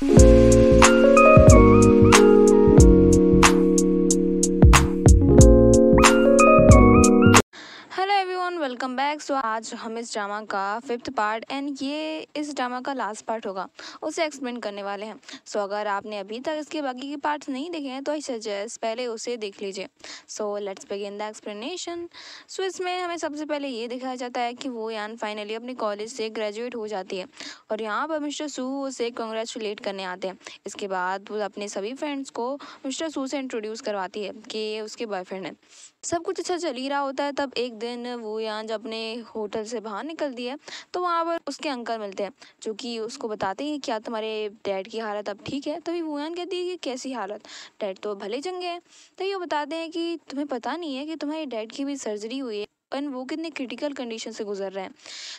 Thank you. आज हम इस ड्रामा का फिफ्थ पार्ट एंड ये इस ड्रामा का लास्ट पार्ट होगा उसे एक्सप्लेन करने वाले हैं सो so, अगर आपने अभी तक इसके बाकी के पार्ट नहीं देखे हैं तो आई सजेस्ट पहले उसे देख लीजिए so let's begin the explanation so इसमें हमें सबसे पहले ये दिखाया जाता है कि वो यान फाइनली अपने कॉलेज से ग्रेजुएट हो जाती है और यहाँ पर मिस्टर सू उसे कॉन्ग्रेचुलेट करने आते हैं इसके बाद वो अपने सभी फ्रेंड्स को मिस्टर सू से इंट्रोड्यूस करवाती है कि ये उसके बॉयफ्रेंड है सब कुछ अच्छा चल ही रहा होता है तब एक दिन वो यांज अपने होटल से बाहर निकलती है तो वहाँ पर उसके अंकल मिलते हैं जो कि उसको बताते हैं क्या तुम्हारे डैड की हालत अब ठीक है तभी तो वुयान कहती है कि कैसी हालत डैड तो भले चंगे हैं तो ये बताते हैं कि तुम्हें पता नहीं है कि तुम्हारे डैड की भी सर्जरी हुई है एंड वो कितने क्रिटिकल कंडीशन से गुजर रहे हैं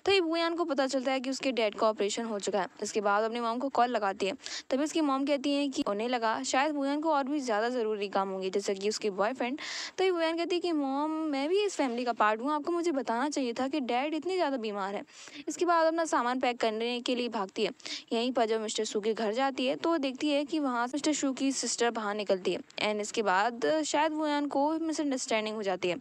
तो ये भूयान को पता चलता है कि उसके डैड का ऑपरेशन हो चुका है इसके बाद अपनी माम को कॉल लगाती है तभी उसकी माम कहती है कि उन्हें लगा शायद भूयान को और भी ज़्यादा ज़रूरी काम होंगे जैसे कि उसके बॉयफ्रेंड तो ये भूयान कहती है कि मॉम मैं भी इस फैमिली का पार्ट हूँ आपको मुझे बताना चाहिए था कि डैड इतने ज़्यादा बीमार है इसके बाद अपना सामान पैक करने के लिए भागती है यहीं पर जब मिस्टर शू के घर जाती है तो देखती है कि वहाँ मिस्टर शू की सिस्टर बाहर निकलती है एंड इसके बाद शायद वुयान को मिसअंडरस्टैंडिंग हो जाती है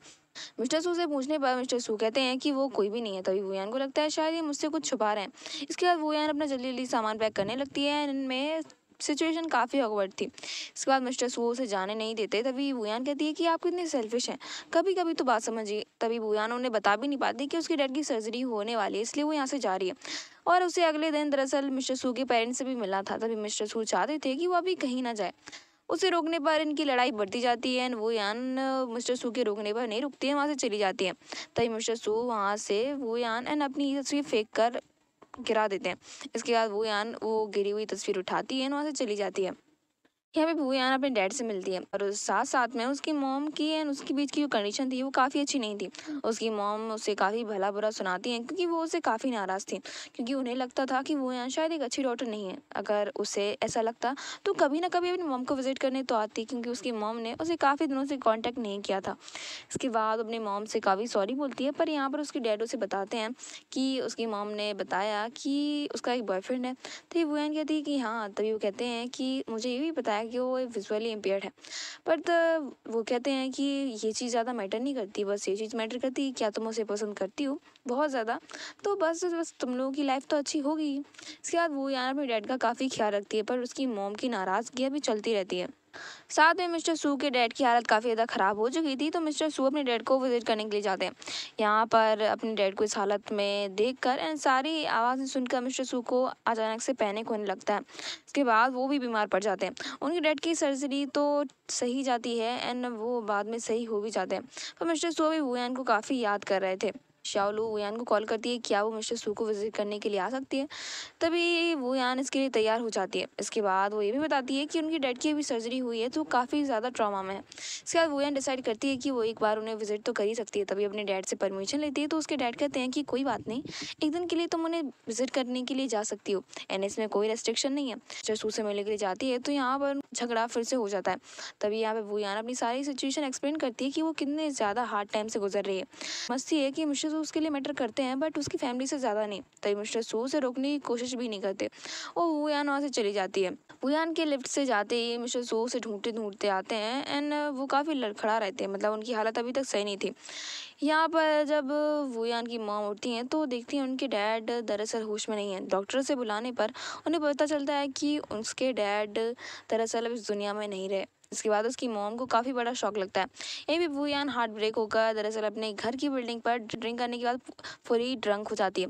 मिस्टर सू से पूछने पर मिस्टर सू कहते हैं कि वो कोई भी नहीं है तभी वुयान को लगता है शायद ये मुझसे कुछ छुपा रहे हैं इसके बाद वुयान अपना जल्दी जल्दी सामान पैक करने लगती है इनमें सिचुएशन काफ़ी ऑकवर्ड थी इसके बाद मिस्टर सू उसे जाने नहीं देते तभी बुयान कहती है कि आप कितने सेल्फिश हैं कभी कभी तो बात समझिए तभी बुयान उन्हें बता भी नहीं पाती कि उसकी डैड की सर्जरी होने वाली है इसलिए वो यहाँ से जा रही है और उसे अगले दिन दरअसल मिस्टर सू के पेरेंट्स से भी मिलना था तभी मिस्टर सू चाहते थे कि वो अभी कहीं ना जाए उसे रोकने पर इनकी लड़ाई बढ़ती जाती है वो यान मिस्टर सू के रोकने पर नहीं रुकती है वहाँ से चली जाती है तभी मिस्टर सू वहाँ से वो यान एंड अपनी तस्वीर फेंक कर गिरा देते हैं इसके बाद वो यान वो गिरी हुई तस्वीर उठाती है वहाँ से चली जाती है यहाँ पे भूयान अपने डैड से मिलती है और साथ साथ में उसकी मॉम की एंड उसके बीच की जो कंडीशन थी वो काफ़ी अच्छी नहीं थी उसकी मॉम उसे काफ़ी भला बुरा सुनाती हैं क्योंकि वो उसे काफ़ी नाराज़ थी क्योंकि उन्हें लगता था कि वो शायद एक अच्छी डॉक्टर नहीं है अगर उसे ऐसा लगता तो कभी ना कभी अपनी मॉम को विज़िट करने तो आती क्योंकि उसकी मॉम ने उसे काफ़ी दिनों से कॉन्टैक्ट नहीं किया था इसके बाद अपने मॉम से काफ़ी सॉरी बोलती है पर यहाँ पर उसके डैड उसे बताते हैं कि उसकी मॉम ने बताया कि उसका एक बॉयफ्रेंड है तो ये भूयान कहती है कि हाँ तभी वो कहते हैं कि मुझे ये भी बताया है कि वो विजुअली इम्पेयर्ड है पर तो वो कहते हैं कि ये चीज़ ज़्यादा मैटर नहीं करती बस ये चीज़ मैटर करती क्या तुम उसे पसंद करती हो बहुत ज़्यादा तो बस बस तुम लोगों की लाइफ तो अच्छी होगी इसके बाद वो यार अपने डैड का काफ़ी ख्याल रखती है पर उसकी मोम की नाराज़गी अभी चलती रहती है साथ में मिस्टर सू के डैड की हालत काफ़ी ज़्यादा ख़राब हो चुकी थी तो मिस्टर सू अपने डैड को विजिट करने के लिए जाते हैं यहाँ पर अपने डैड को इस हालत में देख कर एंड सारी आवाज़ें सुनकर मिस्टर सू को अचानक से पैनिक होने लगता है इसके बाद वो भी बीमार पड़ जाते हैं उनके डैड की सर्जरी तो सही जाती है एंड वो बाद में सही हो भी जाते हैं पर मिस्टर सू अभी वुयान को काफ़ी याद कर रहे थे शाओलू वुयान को कॉल करती है क्या वो मिस्टर सू को विजिट करने के लिए आ सकती है तभी वुयान इसके लिए तैयार हो जाती है इसके बाद वो ये भी बताती है कि उनकी डैड की अभी सर्जरी हुई है तो काफ़ी ज़्यादा ट्रामा में है इसके बाद वुयान डिसाइड करती है कि वो एक बार उन्हें विजिट तो कर ही सकती है तभी अपने डैड से परमिशन लेती है तो उसके डैड कहते हैं कि कोई बात नहीं एक दिन के लिए तुम उन्हें विजिट करने के लिए जा सकती हो एन में कोई रेस्ट्रिक्शन नहीं है मिस्टर सू से मिलने के लिए जाती है तो यहाँ पर झगड़ा फिर से हो जाता है तभी यहाँ पर वुयान अपनी सारी सिचुएशन एक्सप्लेन करती है कि वो कितने ज़्यादा हार्ड टाइम से गुजर रही है मस्ती है कि मिस्टर तो उसके लिए मैटर करते हैं बट उसकी फैमिली से ज़्यादा नहीं तभी मिस्टर सू से रोकने की कोशिश भी नहीं करते वो वुयान वहाँ से चली जाती है वुयान के लिफ्ट से जाते ही मिस्टर सो से ढूंढते ढूंढते आते हैं एंड वो काफ़ी लड़खड़ा रहते हैं मतलब उनकी हालत अभी तक सही नहीं थी यहाँ पर जब वुयान की माँ उठती हैं तो देखती हैं उनके डैड दरअसल होश में नहीं है डॉक्टर से बुलाने पर उन्हें पता चलता है कि उसके डैड दरअसल अब इस दुनिया में नहीं रहे इसके बाद उसकी मोम को काफ़ी बड़ा शौक लगता है ये भी वूयान हार्ट ब्रेक होकर दरअसल अपने घर की बिल्डिंग पर ड्रिंक करने के बाद पूरी ड्रंक हो जाती है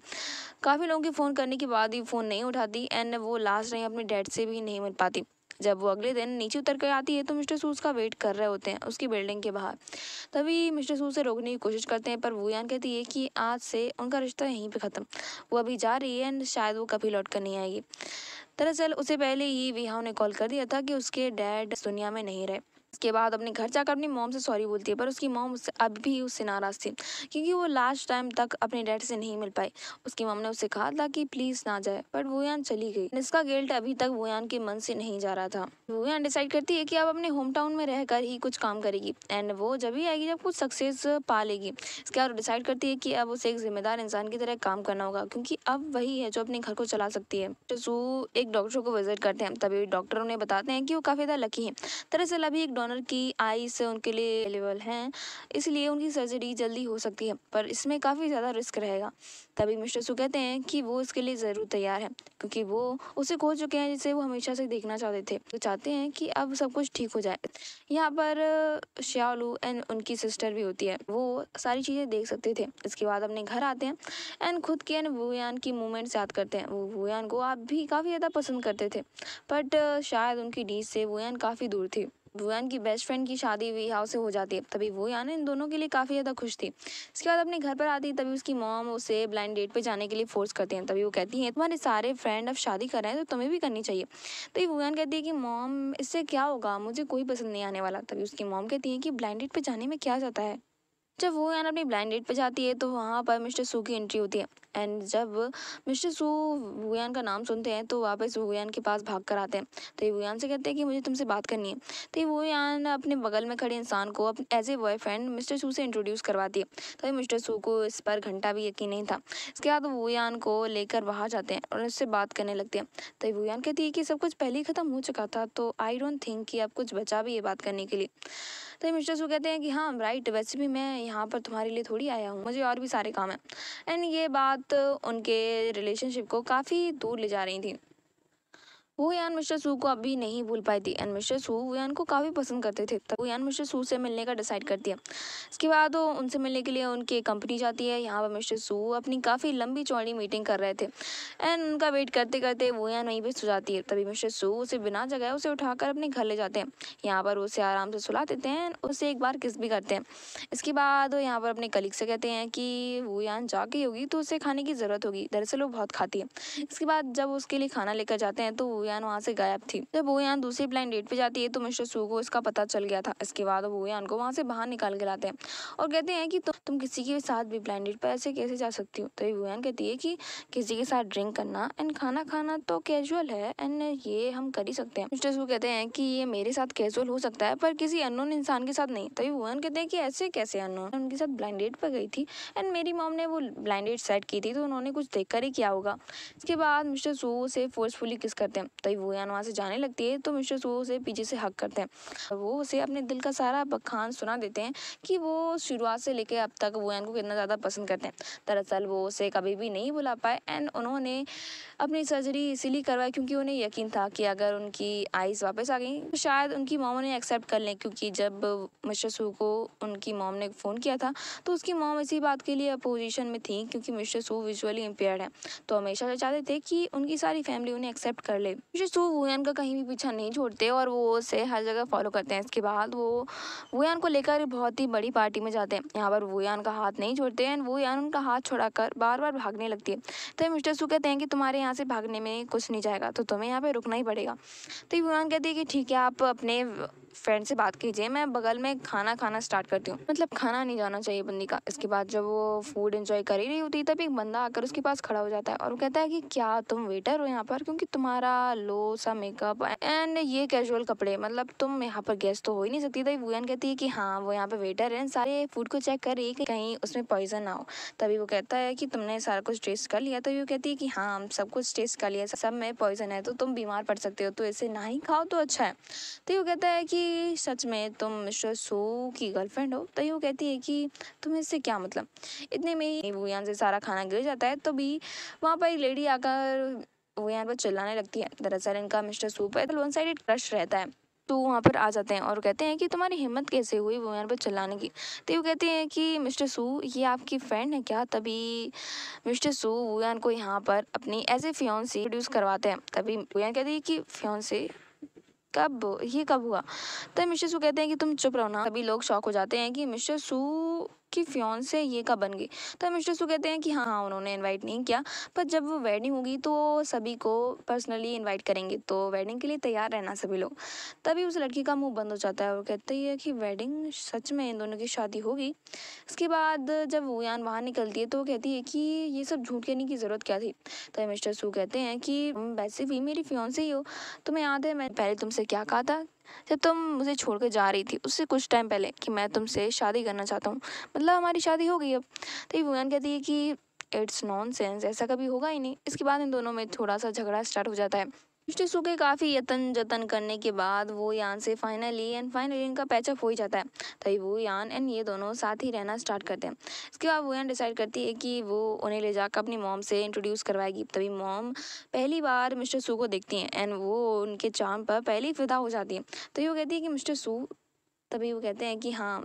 काफ़ी लोगों के फ़ोन करने के बाद भी फ़ोन नहीं उठाती एंड वो लास्ट टाइम अपने डैड से भी नहीं मिल पाती जब वो अगले दिन नीचे उतर कर आती है तो मिस्टर सूस का वेट कर रहे होते हैं उसकी बिल्डिंग के बाहर तभी मिस्टर सूस से रोकने की कोशिश करते हैं पर यान कहती है कि आज से उनका रिश्ता यहीं पे ख़त्म वो अभी जा रही है एंड शायद वो कभी लौट कर नहीं आएगी दरअसल उसे पहले ही विहाव ने कॉल कर दिया था कि उसके डैड दुनिया में नहीं रहे इसके बाद अपने घर जाकर अपनी मॉम से सॉरी बोलती है पर उसकी मॉम उससे अब भी उससे नाराज़ थी क्योंकि वो लास्ट टाइम तक अपने डैड से नहीं मिल पाई उसकी मॉम ने उसे कहा था कि प्लीज़ ना जाए बट वोयान चली गई इसका गिल्ट अभी तक वोयान के मन से नहीं जा रहा था वोयान डिसाइड करती है कि अब अपने होम टाउन में रहकर ही कुछ काम करेगी एंड वो जब भी आएगी जब कुछ सक्सेस पा लेगी इसके बाद डिसाइड करती है कि अब उसे एक जिम्मेदार इंसान की तरह काम करना होगा क्योंकि अब वही है जो अपने घर को चला सकती है तो एक डॉक्टर को विजिट करते हैं तभी डॉक्टर उन्हें बताते हैं कि वो काफ़ी ज़्यादा लकी है दरअसल अभी एक डोनर की आई से उनके लिए अवेलेबल हैं इसलिए उनकी सर्जरी जल्दी हो सकती है पर इसमें काफ़ी ज़्यादा रिस्क रहेगा तभी मिस्टर सु कहते हैं कि वो इसके लिए ज़रूर तैयार है क्योंकि वो उसे खो चुके हैं जिसे वो हमेशा से देखना चाहते थे तो चाहते हैं कि अब सब कुछ ठीक हो जाए यहाँ पर श्यालू एंड उनकी सिस्टर भी होती है वो सारी चीज़ें देख सकते थे इसके बाद अपने घर आते हैं एंड खुद के एंड वोयान की मूवमेंट्स याद करते हैं वो वोयान को आप भी काफ़ी ज़्यादा पसंद करते थे बट शायद उनकी डीज से वोयान काफ़ी दूर थी भुवन की बेस्ट फ्रेंड की शादी हुई हाउ से हो जाती है तभी वो यानी इन दोनों के लिए काफ़ी ज़्यादा खुश थी इसके बाद अपने घर पर आती है तभी उसकी मॉम उसे ब्लाइंड डेट पर जाने के लिए फोर्स करते हैं तभी वो कहती हैं तुम्हारे सारे फ्रेंड अब शादी कर रहे हैं तो तुम्हें भी करनी चाहिए तभी भुवन कहती है कि मॉम इससे क्या होगा मुझे कोई पसंद नहीं आने वाला तभी उसकी मॉम कहती है कि ब्लाइंड डेट पर जाने में क्या जाता है जब वो यान अपनी ब्लाइंड डेट पर जाती है तो वहाँ पर मिस्टर सू की एंट्री होती है एंड जब मिस्टर सू वुयान का नाम सुनते हैं तो वापस वुयान के पास भाग कर आते हैं तो ये वुयान से कहते हैं कि मुझे तुमसे बात करनी है तो ये वुयान अपने बगल में खड़े इंसान को अपने as a boyfriend mister Su से इंट्रोड्यूस करवाती है तो मिस्टर सू को इस पर घंटा भी यकीन नहीं था इसके बाद वुयान को लेकर बाहर जाते हैं और उससे बात करने लगते हैं तो वुयान कहती है कि सब कुछ पहले ही ख़त्म हो चुका था तो आई डोंट थिंक कि अब कुछ बचा भी ये बात करने के लिए तो मिस्टर सू कहते हैं कि हाँ राइट वैसे भी मैं यहाँ पर तुम्हारे लिए थोड़ी आया हूँ मुझे और भी सारे काम हैं एंड ये बात उनके रिलेशनशिप को काफ़ी दूर ले जा रही थी वो यान मिस्टर सू को अभी नहीं भूल पाई थी एंड मिस्टर सू वो यान को काफ़ी पसंद करते थे तब यान मिस्टर सू से मिलने का डिसाइड करती है इसके बाद वो उनसे मिलने के लिए उनकी कंपनी जाती है यहाँ पर मिस्टर सू अपनी काफ़ी लंबी चौड़ी मीटिंग कर रहे थे एंड उनका वेट करते करते वो यान वहीं पर सो जाती है तभी मिस्टर सू उसे बिना जगह उसे उठाकर अपने घर ले जाते हैं यहाँ पर उसे आराम से सुला देते हैं उसे एक बार किस भी करते हैं इसके बाद वो यहाँ पर अपने कलीग से कहते हैं कि वो यान जा होगी तो उसे खाने की ज़रूरत होगी दरअसल वो बहुत खाती है इसके बाद जब उसके लिए खाना लेकर जाते हैं तो वो बुयान वहाँ से गायब थी जब बुयान दूसरी ब्लाइंड डेट पे जाती है तो मिस्टर सू को इसका पता चल गया था इसके बाद बुयान को वहाँ से बाहर निकाल के लाते हैं और कहते हैं कि तो, तुम किसी के साथ भी ब्लाइंड डेट पर ऐसे कैसे जा सकती हो तो ये वोयान कहती है कि किसी के साथ ड्रिंक करना एंड खाना खाना तो कैजुअल है एंड ये हम कर ही सकते हैं मिस्टर सू कहते हैं कि ये मेरे साथ कैजुअल हो सकता है पर किसी अनोन इंसान के साथ नहीं तभी तो बुयान कहते हैं कि ऐसे कैसे अनोन उनके साथ ब्लाइंड डेट पर गई थी एंड मेरी मॉम ने वो ब्लाइंड डेट सेट की थी तो उन्होंने कुछ देख कर ही किया होगा इसके बाद मिस्टर सू से फोर्सफुली किस करते हैं तभी वुयान वहाँ से जाने लगती है तो मिस्टर सो उसे पीछे से हक करते हैं वो उसे अपने दिल का सारा बखान सुना देते हैं कि वो शुरुआत से लेकर अब तक यान को कितना ज़्यादा पसंद करते हैं दरअसल वो उसे कभी भी नहीं बुला पाए एंड उन्होंने अपनी सर्जरी इसीलिए करवाई क्योंकि उन्हें यकीन था कि अगर उनकी आइज़ वापस आ गई तो शायद उनकी मोम उन्हें एक्सेप्ट कर लें क्योंकि जब मिस्टर सू को उनकी मोम ने फ़ोन किया था तो उसकी मोम इसी बात के लिए अपोजिशन में थी क्योंकि मिस्टर सू विजुअली इम्पेयर है तो हमेशा चाहते थे कि उनकी सारी फैमिली उन्हें एक्सेप्ट कर ले विशेष वो वुयान का कहीं भी पीछा नहीं छोड़ते और वो उसे हर जगह फॉलो करते हैं इसके बाद वो वुयान को लेकर बहुत ही बड़ी पार्टी में जाते हैं यहाँ पर वुयान का हाथ नहीं छोड़ते हैं वुयान उनका हाथ छुड़ाकर बार बार भागने लगती है तो मिस्टर सू कहते हैं कि तुम्हारे यहाँ से भागने में कुछ नहीं जाएगा तो तुम्हें यहाँ पर रुकना ही पड़ेगा तो वुयान कहती है कि ठीक है आप अपने फ्रेंड से बात कीजिए मैं बगल में खाना खाना स्टार्ट करती हूँ मतलब खाना नहीं जाना चाहिए बंदी का इसके बाद जब वो फूड इंजॉय कर ही रही होती तब एक बंदा आकर उसके पास खड़ा हो जाता है और वो कहता है कि क्या तुम वेटर हो यहाँ पर क्योंकि तुम्हारा लो सा मेकअप एंड ये कैजुअल कपड़े मतलब तुम यहाँ पर गेस्ट तो हो ही नहीं सकती तभी वुयन कहती है कि हाँ वो यहाँ पर वेटर है सारे फूड को चेक कर रही है कि कहीं उसमें पॉइजन ना हो तभी वो कहता है कि तुमने सारा कुछ टेस्ट कर लिया तभी वो कहती है कि हाँ हम सब कुछ टेस्ट कर लिया सब में पॉइजन है तो तुम बीमार पड़ सकते हो तो इसे ना ही खाओ तो अच्छा है तो वो कहता है कि सच में तुम मिस्टर सो की गर्लफ्रेंड हो तो यूँ कहती है कि तुम्हें इससे क्या मतलब इतने में ही वो यहाँ से सारा खाना गिर जाता है तभी तो वहाँ पर एक लेडी आकर वो यहाँ पर चिल्लाने लगती है दरअसल इनका मिस्टर सो पर वन साइड क्रश रहता है तो वहाँ पर आ जाते हैं और कहते हैं कि तुम्हारी हिम्मत कैसे हुई वो यहाँ पर चलाने की तो वो कहते हैं कि मिस्टर सू ये आपकी फ्रेंड है क्या तभी मिस्टर सू वुयान को यहाँ पर अपनी एज ए फ्योन से इंट्रोड्यूस करवाते हैं तभी वुयान कहते हैं कि फ्योन से कब ये कब हुआ तब तो मिस्टर सू कहते हैं कि तुम चुप रहो ना सभी लोग शौक हो जाते हैं कि मिस्टर सू की से ये कब बन गई तो हम मिस्टर सू कहते हैं कि हाँ हाँ उन्होंने इनवाइट नहीं किया पर जब वो वेडिंग होगी तो सभी को पर्सनली इनवाइट करेंगे तो वेडिंग के लिए तैयार रहना सभी लोग तभी उस लड़की का मुंह बंद हो जाता है और कहते है कि वेडिंग सच में इन दोनों की शादी होगी इसके बाद जब वो यान बाहर निकलती है तो वो कहती है कि ये सब झूठ कहने की ज़रूरत क्या थी तो मिस्टर सू कहते हैं कि हम्म, वैसे भी मेरी फ्योन से ही हो तुम्हें याद है मैंने पहले तुमसे क्या कहा था जब तुम मुझे छोड़ कर जा रही थी उससे कुछ टाइम पहले कि मैं तुमसे शादी करना चाहता हूँ मतलब हमारी शादी हो गई अब तो ये वुमेन कहती है कि इट्स नॉन सेंस ऐसा कभी होगा ही नहीं इसके बाद इन दोनों में थोड़ा सा झगड़ा स्टार्ट हो जाता है विष्णु के काफ़ी यतन जतन करने के बाद वो यान से फाइनली एंड फाइनली इनका पैचअप हो ही जाता है तभी वो यान एंड ये दोनों साथ ही रहना स्टार्ट करते हैं इसके बाद वो यान डिसाइड करती है कि वो उन्हें ले जाकर अपनी मॉम से इंट्रोड्यूस करवाएगी तभी मॉम पहली बार मिस्टर सू को देखती हैं एंड वो उनके चाम पर पहली फिदा हो जाती है तभी वो कहती है कि मिस्टर सू तभी वो कहते हैं कि हाँ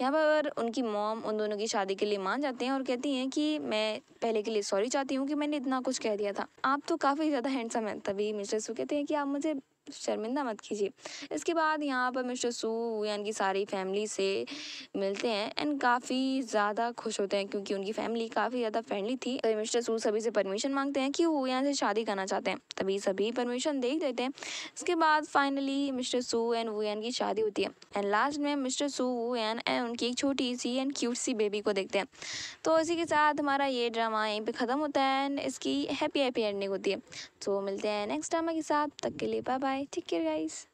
यहाँ पर उनकी मॉम उन दोनों की शादी के लिए मान जाते हैं और कहती हैं कि मैं पहले के लिए सॉरी चाहती हूँ कि मैंने इतना कुछ कह दिया था आप तो काफ़ी ज़्यादा हैंडसम हैं तभी मिस्टर सू कहते हैं कि आप मुझे शर्मिंदा मत कीजिए इसके बाद यहाँ पर मिस्टर सू यानी कि सारी फैमिली से मिलते हैं एंड काफ़ी ज़्यादा खुश होते हैं क्योंकि उनकी फैमिली काफ़ी ज़्यादा फ्रेंडली थी तो मिस्टर सू सभी से परमिशन मांगते हैं कि वो यहाँ से शादी करना चाहते हैं तभी सभी परमिशन देख देते हैं इसके बाद फाइनली मिस्टर सू एंड वो की शादी होती है एंड लास्ट में मिस्टर सू वो एंड उनकी एक छोटी सी एंड क्यूट सी बेबी को देखते हैं तो इसी के साथ हमारा ये ड्रामा यहीं पर ख़त्म होता है एंड इसकी हैप्पी हैप्पी एंडिंग होती है तो मिलते हैं नेक्स्ट ड्रामा के साथ तक के लिए bye bye Bye. Take care, guys.